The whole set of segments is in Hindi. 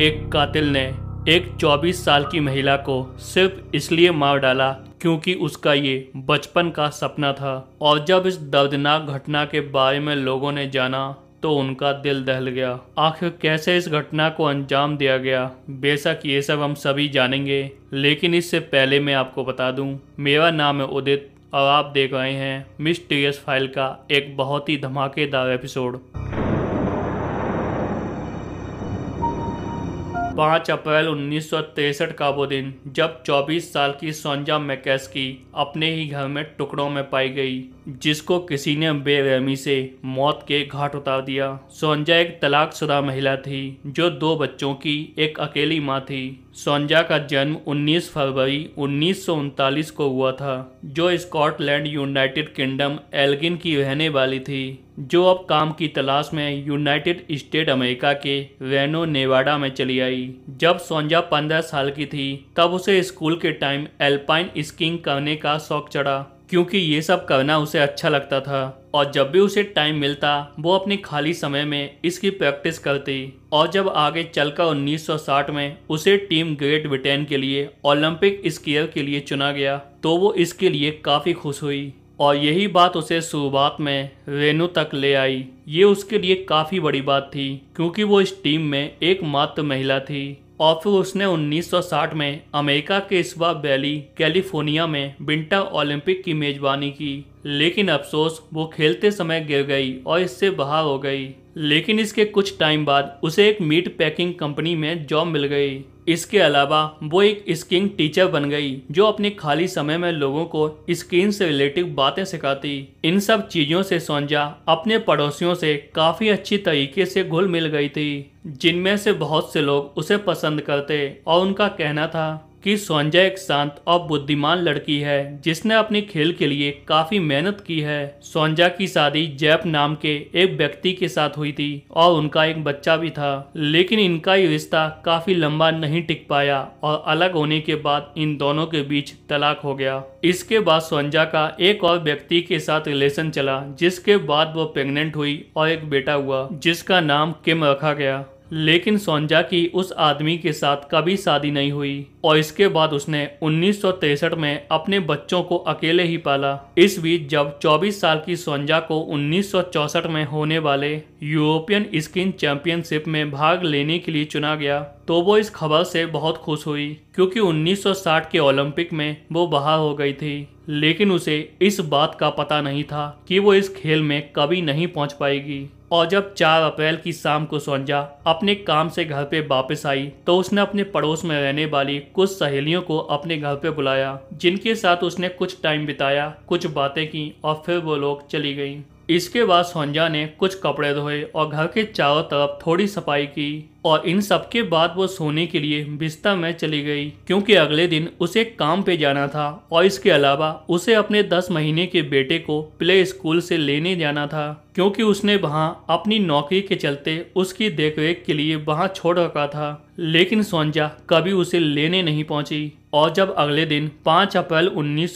एक कातिल ने एक 24 साल की महिला को सिर्फ इसलिए मार डाला क्योंकि उसका ये बचपन का सपना था और जब इस दर्दनाक घटना के बारे में लोगों ने जाना तो उनका दिल दहल गया आखिर कैसे इस घटना को अंजाम दिया गया बेशक ये सब हम सभी जानेंगे लेकिन इससे पहले मैं आपको बता दूं मेरा नाम है उदित और आप देख रहे हैं मिस्टीरियस फाइल का एक बहुत ही धमाकेदार एपिसोड पाँच अप्रैल उन्नीस का वो दिन जब 24 साल की सोंजा मैकेस्की अपने ही घर में टुकड़ों में पाई गई जिसको किसी ने बेरहमी से मौत के घाट उतार दिया सोंजा एक तलाकशुदा महिला थी जो दो बच्चों की एक अकेली माँ थी सोंजा का जन्म 19 फरवरी उन्नीस को हुआ था जो स्कॉटलैंड यूनाइटेड किंगडम एल्गिन की रहने वाली थी जो अब काम की तलाश में यूनाइटेड स्टेट अमेरिका के वेनो नेवाडा में चली आई जब सोंजा पंद्रह साल की थी तब उसे स्कूल के टाइम एल्पाइन स्कीइंग करने का शौक चढ़ा क्योंकि ये सब करना उसे अच्छा लगता था और जब भी उसे टाइम मिलता वो अपने खाली समय में इसकी प्रैक्टिस करती और जब आगे चलकर 1960 में उसे टीम ग्रेट ब्रिटेन के लिए ओलंपिक स्कीयर के लिए चुना गया तो वो इसके लिए काफ़ी खुश हुई और यही बात उसे शुरुआत में रेनू तक ले आई ये उसके लिए काफ़ी बड़ी बात थी क्योंकि वो इस टीम में एकमात्र महिला थी और फिर उसने 1960 में अमेरिका के इसबा वैली कैलिफोर्निया में विंटर ओलंपिक की मेजबानी की लेकिन अफसोस वो खेलते समय गिर गई और इससे बाहर हो गई लेकिन इसके कुछ टाइम बाद उसे एक मीट पैकिंग कंपनी में जॉब मिल गई इसके अलावा वो एक स्किंग टीचर बन गई जो अपने खाली समय में लोगों को स्किन से रिलेटिव बातें सिखाती इन सब चीजों से सोनजा अपने पड़ोसियों से काफी अच्छी तरीके से घुल मिल गई थी जिनमें से बहुत से लोग उसे पसंद करते और उनका कहना था कि सोंजा एक शांत और बुद्धिमान लड़की है जिसने अपने खेल के लिए काफ़ी मेहनत की है सोंजा की शादी जैप नाम के एक व्यक्ति के साथ हुई थी और उनका एक बच्चा भी था लेकिन इनका ये रिश्ता काफ़ी लंबा नहीं टिक पाया और अलग होने के बाद इन दोनों के बीच तलाक हो गया इसके बाद सोंजा का एक और व्यक्ति के साथ रिलेशन चला जिसके बाद वो प्रेगनेंट हुई और एक बेटा हुआ जिसका नाम किम रखा गया लेकिन सोनजा की उस आदमी के साथ कभी शादी नहीं हुई और इसके बाद उसने उन्नीस में अपने बच्चों को अकेले ही पाला इस बीच जब 24 साल की सोनजा को उन्नीस में होने वाले यूरोपियन स्किन चैंपियनशिप में भाग लेने के लिए चुना गया तो वो इस खबर से बहुत खुश हुई क्योंकि 1960 के ओलंपिक में वो बाहर हो गई थी लेकिन उसे इस बात का पता नहीं था कि वो इस खेल में कभी नहीं पहुंच पाएगी और जब 4 अप्रैल की शाम को सोनजा अपने काम से घर पे वापस आई तो उसने अपने पड़ोस में रहने वाली कुछ सहेलियों को अपने घर पे बुलाया जिनके साथ उसने कुछ टाइम बिताया कुछ बातें की और फिर वो लोग चली गई इसके बाद सोंजा ने कुछ कपड़े धोए और घर के चारों तरफ थोड़ी सफाई की और इन सब के बाद वो सोने के लिए बिस्तर में चली गई क्योंकि अगले दिन उसे काम पे जाना था और इसके अलावा उसे अपने दस महीने के बेटे को प्ले स्कूल से लेने जाना था क्योंकि उसने वहाँ अपनी नौकरी के चलते उसकी देखरेख के लिए वहाँ छोड़ रखा था लेकिन सोंजा कभी उसे लेने नहीं पहुँची और जब अगले दिन 5 अप्रैल उन्नीस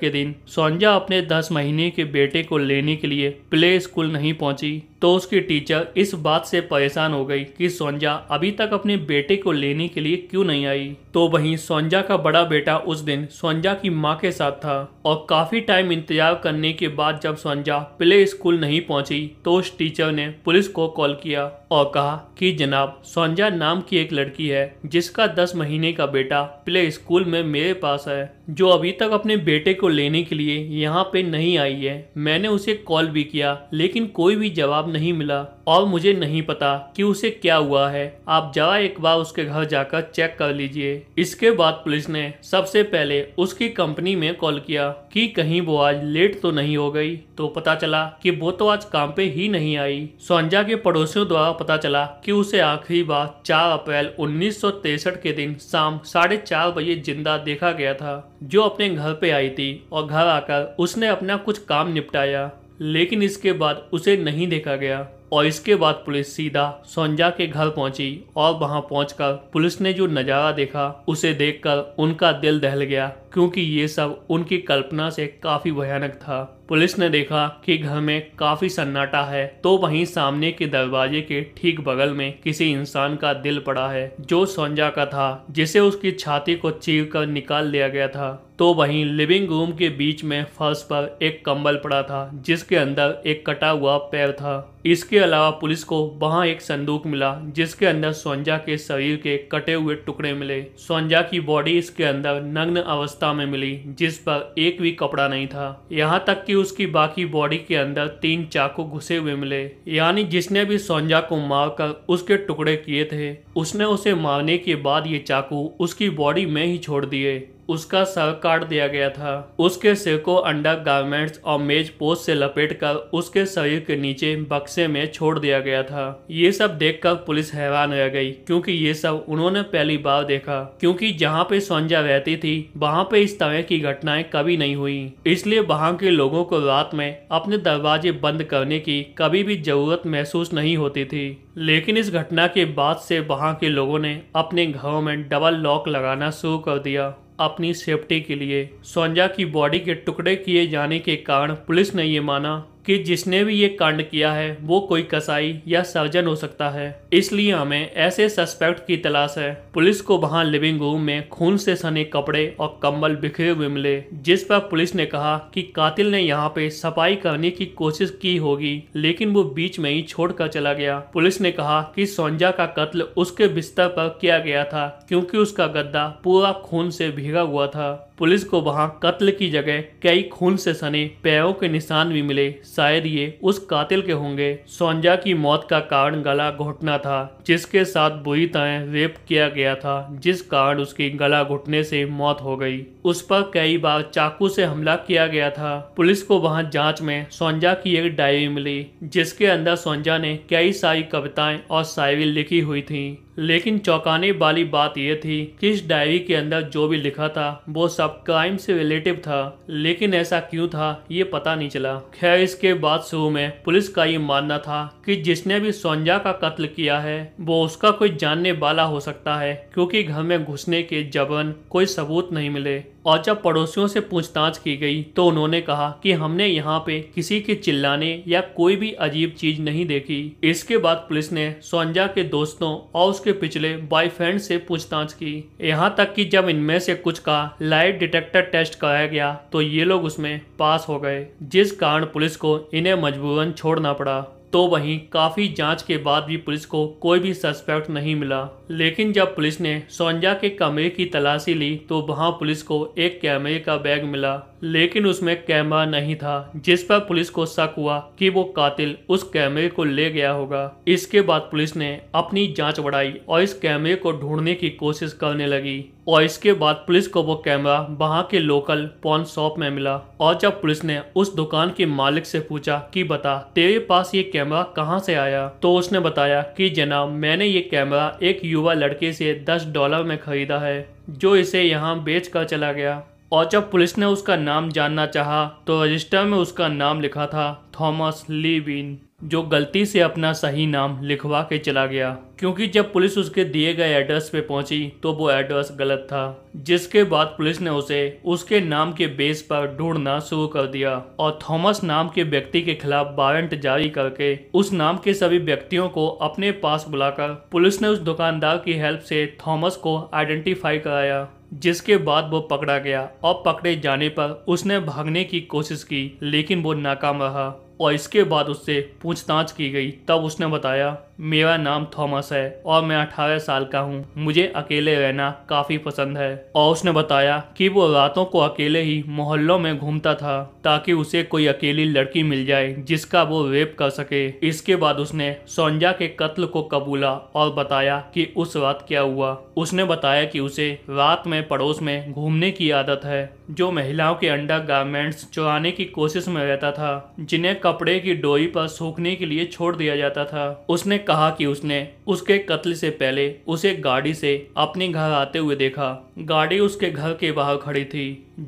के दिन सोंजा अपने 10 महीने के बेटे को लेने के लिए प्ले स्कूल नहीं पहुंची तो उसकी टीचर इस बात से परेशान हो गई कि सोंजा अभी तक अपने बेटे को लेने के लिए क्यों नहीं आई तो वहीं सोंजा का बड़ा बेटा उस दिन सोंजा की माँ के साथ था और काफी टाइम इंतजार करने के बाद जब सोंजा प्ले स्कूल नहीं पहुंची तो उस टीचर ने पुलिस को कॉल किया और कहा कि जनाब सोंजा नाम की एक लड़की है जिसका दस महीने का बेटा प्ले स्कूल में मेरे पास है जो अभी तक अपने बेटे को लेने के लिए यहाँ पे नहीं आई है मैंने उसे कॉल भी किया लेकिन कोई भी जवाब नहीं मिला और मुझे नहीं पता कि उसे क्या हुआ है आप जरा एक बार उसके घर जाकर चेक कर लीजिए इसके बाद पुलिस ने सबसे पहले उसकी कंपनी में कॉल किया कि कहीं वो आज लेट तो नहीं हो गई तो पता चला कि वो तो आज काम पे ही नहीं आई सोंजा के पड़ोसियों द्वारा पता चला कि उसे आखिरी बार 4 अप्रैल उन्नीस के दिन शाम साढ़े चार बजे जिंदा देखा गया था जो अपने घर पे आई थी और घर आकर उसने अपना कुछ काम निपटाया लेकिन इसके बाद उसे नहीं देखा गया और इसके बाद पुलिस सीधा सोंजा के घर पहुंची और वहां पहुंचकर पुलिस ने जो नज़ारा देखा उसे देखकर उनका दिल दहल गया क्योंकि ये सब उनकी कल्पना से काफी भयानक था पुलिस ने देखा कि घर में काफी सन्नाटा है तो वहीं सामने के दरवाजे के ठीक बगल में किसी इंसान का दिल पड़ा है जो सोनजा का था जिसे उसकी छाती को चीर कर निकाल लिया गया था तो वहीं लिविंग रूम के बीच में फर्श पर एक कंबल पड़ा था जिसके अंदर एक कटा हुआ पैर था इसके अलावा पुलिस को वहां एक संदूक मिला जिसके अंदर सोंजा के शरीर के कटे हुए टुकड़े मिले सोंजा की बॉडी इसके अंदर नग्न अवस्था में मिली जिस पर एक भी कपड़ा नहीं था यहाँ तक कि उसकी बाकी बॉडी के अंदर तीन चाकू घुसे हुए मिले यानी जिसने भी सोंजा को मारकर उसके टुकड़े किए थे उसने उसे मारने के बाद ये चाकू उसकी बॉडी में ही छोड़ दिए उसका सर काट दिया गया था उसके सिर को अंडर गारमेंट्स और मेज पोस्ट से लपेट कर उसके शरीर के नीचे बक्से में छोड़ दिया गया था ये सब देखकर पुलिस हैरान रह गई क्योंकि ये सब उन्होंने पहली बार देखा क्योंकि जहाँ पे सोंजा रहती थी वहाँ पे इस तरह की घटनाएं कभी नहीं हुई इसलिए वहाँ के लोगों को रात में अपने दरवाजे बंद करने की कभी भी जरूरत महसूस नहीं होती थी लेकिन इस घटना के बाद से वहाँ के लोगों ने अपने घरों में डबल लॉक लगाना शुरू कर दिया अपनी सेफ्टी के लिए सोंजा की बॉडी के टुकड़े किए जाने के कारण पुलिस ने ये माना कि जिसने भी ये कांड किया है वो कोई कसाई या सर्जन हो सकता है इसलिए हमें ऐसे सस्पेक्ट की तलाश है पुलिस को वहाँ लिविंग रूम में खून से सने कपड़े और कंबल बिखरे हुए मिले जिस पर पुलिस ने कहा कि कातिल ने यहाँ पे सफाई करने की कोशिश की होगी लेकिन वो बीच में ही छोड़कर चला गया पुलिस ने कहा कि सोंजा का कत्ल उसके बिस्तर पर किया गया था क्योंकि उसका गद्दा पूरा खून से भीगा हुआ था पुलिस को वहां कत्ल की जगह कई खून से सने पैरों के निशान भी मिले शायद ये उस कातिल के होंगे सोंजा की मौत का कारण गला घुटना था जिसके साथ बुरी तरह रेप किया गया था जिस कारण उसकी गला घुटने से मौत हो गई उस पर कई बार चाकू से हमला किया गया था पुलिस को वहां जांच में सोंजा की एक डायरी मिली जिसके अंदर सोंजा ने कई सारी कविताएं और शायरी लिखी हुई थीं लेकिन चौंकाने वाली बात यह थी कि इस डायरी के अंदर जो भी लिखा था वो सब क्राइम से रिलेटिव था लेकिन ऐसा क्यों था ये पता नहीं चला खैर इसके बाद शुरू में पुलिस का ये मानना था कि जिसने भी सोंजा का कत्ल किया है वो उसका कोई जानने वाला हो सकता है क्योंकि घर में घुसने के जबन कोई सबूत नहीं मिले और जब पड़ोसियों से पूछताछ की गई तो उन्होंने कहा कि हमने यहाँ पे किसी के चिल्लाने या कोई भी अजीब चीज नहीं देखी इसके बाद पुलिस ने सोंजा के दोस्तों और उसके पिछले बॉयफ्रेंड से पूछताछ की यहाँ तक कि जब इनमें से कुछ का लाइट डिटेक्टर टेस्ट कराया गया तो ये लोग उसमें पास हो गए जिस कारण पुलिस को इन्हें मजबूरन छोड़ना पड़ा तो वहीं काफ़ी जांच के बाद भी पुलिस को कोई भी सस्पेक्ट नहीं मिला लेकिन जब पुलिस ने सोंजा के कमरे की तलाशी ली तो वहां पुलिस को एक कैमरे का बैग मिला लेकिन उसमें कैमरा नहीं था जिस पर पुलिस को शक हुआ कि वो कातिल उस कैमरे को ले गया होगा इसके बाद पुलिस ने अपनी जांच बढ़ाई और इस कैमरे को ढूंढने की कोशिश करने लगी और इसके बाद पुलिस को वो कैमरा वहाँ के लोकल पॉन शॉप में मिला और जब पुलिस ने उस दुकान के मालिक से पूछा कि बता तेरे पास ये कैमरा कहाँ से आया तो उसने बताया कि जनाब मैंने ये कैमरा एक युवा लड़के से 10 डॉलर में खरीदा है जो इसे यहाँ बेच कर चला गया और जब पुलिस ने उसका नाम जानना चाहा तो रजिस्टर में उसका नाम लिखा था थॉमस लीविन जो गलती से अपना सही नाम लिखवा के चला गया क्योंकि जब पुलिस उसके दिए गए एड्रेस पे पहुंची तो वो एड्रेस गलत था जिसके बाद पुलिस ने उसे उसके नाम के बेस पर ढूंढना शुरू कर दिया और थॉमस नाम के व्यक्ति के खिलाफ वारंट जारी करके उस नाम के सभी व्यक्तियों को अपने पास बुलाकर पुलिस ने उस दुकानदार की हेल्प से थॉमस को आइडेंटिफाई कराया जिसके बाद वो पकड़ा गया और पकड़े जाने पर उसने भागने की कोशिश की लेकिन वो नाकाम रहा और इसके बाद उससे पूछताछ की गई तब उसने बताया मेरा नाम थॉमस है और मैं अठारह साल का हूँ मुझे अकेले रहना काफ़ी पसंद है और उसने बताया कि वो रातों को अकेले ही मोहल्लों में घूमता था ताकि उसे कोई अकेली लड़की मिल जाए जिसका वो रेप कर सके इसके बाद उसने सोंजा के कत्ल को कबूला और बताया कि उस रात क्या हुआ उसने बताया कि उसे रात में पड़ोस में घूमने की आदत है जो महिलाओं के अंडर गारमेंट्स चुराने की कोशिश में रहता था जिन्हें कपड़े की डोरी पर सूखने के लिए छोड़ दिया जाता था उसने कहा कि उसने उसके कत्ल से पहले उसे गाड़ी से अपने घर आते हुए देखा गाड़ी उसके घर के बाहर खड़ी थी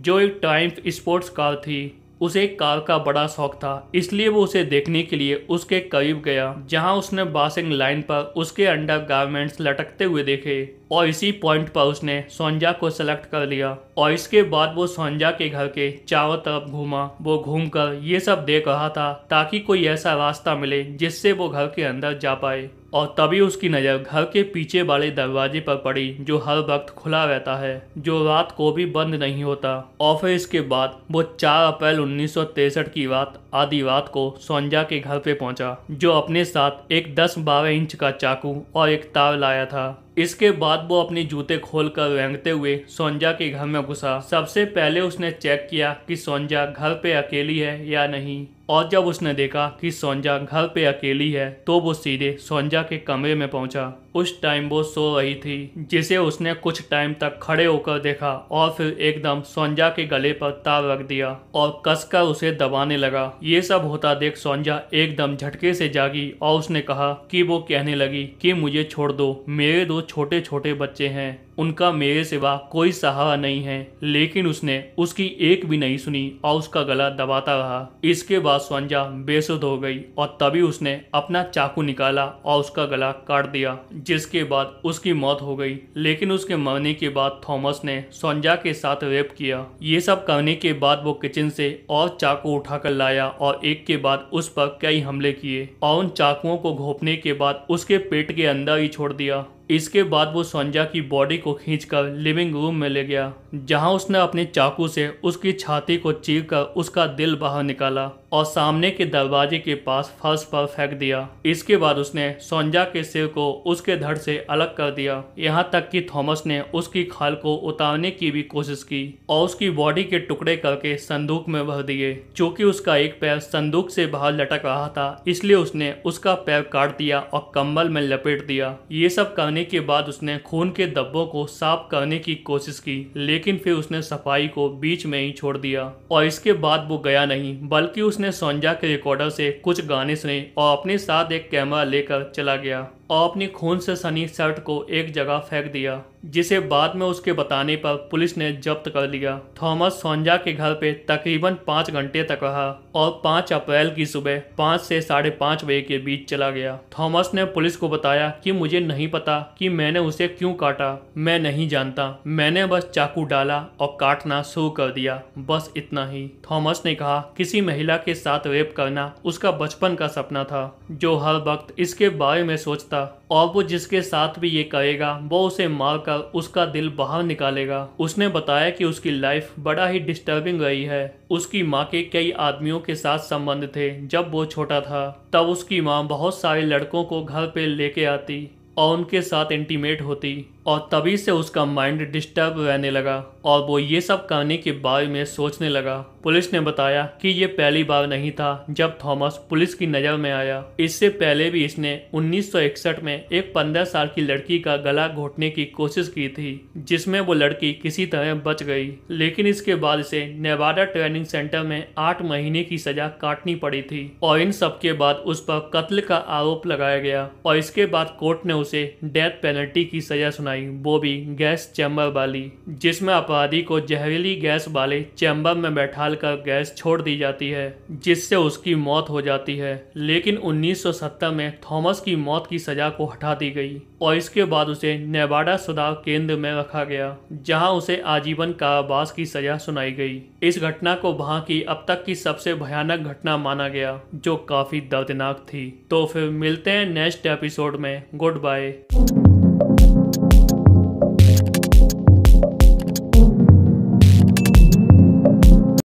जो एक टाइम्स स्पोर्ट्स कार थी उसे कार का बड़ा शौक था इसलिए वो उसे देखने के लिए उसके करीब गया जहां उसने बासिंग लाइन पर उसके अंडर गार्मेंट्स लटकते हुए देखे और इसी पॉइंट पर उसने सोंजा को सेलेक्ट कर लिया और इसके बाद वो सोंजा के घर के चारों तरफ घूमा वो घूमकर ये सब देख रहा था ताकि कोई ऐसा रास्ता मिले जिससे वो घर के अंदर जा पाए और तभी उसकी नज़र घर के पीछे वाले दरवाजे पर पड़ी जो हर वक्त खुला रहता है जो रात को भी बंद नहीं होता और फिर इसके बाद वो 4 अप्रैल उन्नीस की रात आधी रात को सोनजा के घर पे पहुंचा जो अपने साथ एक 10-12 इंच का चाकू और एक तार लाया था इसके बाद वो अपने जूते खोल कर रेंगते हुए सोनजा के घर में घुसा सबसे पहले उसने चेक किया कि सोंजा घर पे अकेली है या नहीं और जब उसने देखा कि सोंजा घर पे अकेली है तो वो सीधे सोनजा के कमरे में पहुंचा उस टाइम वो सो रही थी जिसे उसने कुछ टाइम तक खड़े होकर देखा और फिर एकदम सोंजा के गले पर तार रख दिया और कसकर उसे दबाने लगा ये सब होता देख सोंजा एकदम झटके से जागी और उसने कहा कि वो कहने लगी कि मुझे छोड़ दो मेरे दो छोटे छोटे बच्चे हैं उनका मेरे सिवा कोई सहारा नहीं है लेकिन उसने उसकी एक भी नहीं सुनी और उसका गला दबाता रहा इसके बाद स्वंजा बेसुध हो गई और तभी उसने अपना चाकू निकाला और उसका गला काट दिया जिसके बाद उसकी मौत हो गई लेकिन उसके मरने के बाद थॉमस ने स्वंजा के साथ रेप किया ये सब करने के बाद वो किचन से और चाकू उठाकर लाया और एक के बाद उस पर कई हमले किए और उन चाकुओं को घोपने के बाद उसके पेट के अंदर ही छोड़ दिया इसके बाद वो संजा की बॉडी को खींचकर लिविंग रूम में ले गया जहां उसने अपने चाकू से उसकी छाती को चीरकर उसका दिल बाहर निकाला और सामने के दरवाजे के पास फर्श पर फेंक दिया इसके बाद उसने सोंजा के सिर को उसके धड़ से अलग कर दिया यहाँ तक कि थॉमस ने उसकी खाल को उतारने की भी कोशिश की और उसकी बॉडी के टुकड़े करके संदूक में भर दिए चूंकि उसका एक पैर संदूक से बाहर लटक रहा था इसलिए उसने उसका पैर काट दिया और कम्बल में लपेट दिया ये सब करने के बाद उसने खून के दब्बों को साफ करने की कोशिश की लेकिन लेकिन फिर उसने सफाई को बीच में ही छोड़ दिया और इसके बाद वो गया नहीं बल्कि उसने सोंजा के रिकॉर्डर से कुछ गाने सुने और अपने साथ एक कैमरा लेकर चला गया आपने खून से सनी शर्ट को एक जगह फेंक दिया जिसे बाद में उसके बताने पर पुलिस ने जब्त कर लिया थॉमस सोंजा के घर पे तकरीबन पाँच घंटे तक रहा और पाँच अप्रैल की सुबह पाँच से साढ़े पाँच बजे के बीच चला गया थॉमस ने पुलिस को बताया कि मुझे नहीं पता कि मैंने उसे क्यों काटा मैं नहीं जानता मैंने बस चाकू डाला और काटना शुरू कर दिया बस इतना ही थॉमस ने कहा किसी महिला के साथ रेप करना उसका बचपन का सपना था जो हर वक्त इसके बारे में सोचता था और वो जिसके साथ भी ये कहेगा वो उसे मारकर उसका दिल बाहर निकालेगा उसने बताया कि उसकी लाइफ बड़ा ही डिस्टर्बिंग रही है उसकी माँ के कई आदमियों के साथ संबंध थे जब वो छोटा था तब उसकी माँ बहुत सारे लड़कों को घर पे लेके आती और उनके साथ इंटीमेट होती और तभी से उसका माइंड डिस्टर्ब रहने लगा और वो ये सब करने के बारे में सोचने लगा पुलिस ने बताया कि ये पहली बार नहीं था जब थॉमस पुलिस की नज़र में आया इससे पहले भी इसने 1961 में एक 15 साल की लड़की का गला घोटने की कोशिश की थी जिसमें वो लड़की किसी तरह बच गई लेकिन इसके बाद इसे नेवाडा ट्रेनिंग सेंटर में आठ महीने की सजा काटनी पड़ी थी और इन सब के बाद उस पर कत्ल का आरोप लगाया गया और इसके बाद कोर्ट ने उसे डेथ पेनल्टी की सजा सुनाई बनाई वो भी गैस चैम्बर वाली जिसमें अपराधी को जहरीली गैस वाले चैम्बर में बैठा कर गैस छोड़ दी जाती है जिससे उसकी मौत हो जाती है लेकिन 1970 में थॉमस की मौत की सजा को हटा दी गई और इसके बाद उसे नेवाडा सुधार केंद्र में रखा गया जहां उसे आजीवन कारावास की सजा सुनाई गई इस घटना को वहां की अब तक की सबसे भयानक घटना माना गया जो काफी दर्दनाक थी तो फिर मिलते हैं नेक्स्ट एपिसोड में गुड बाय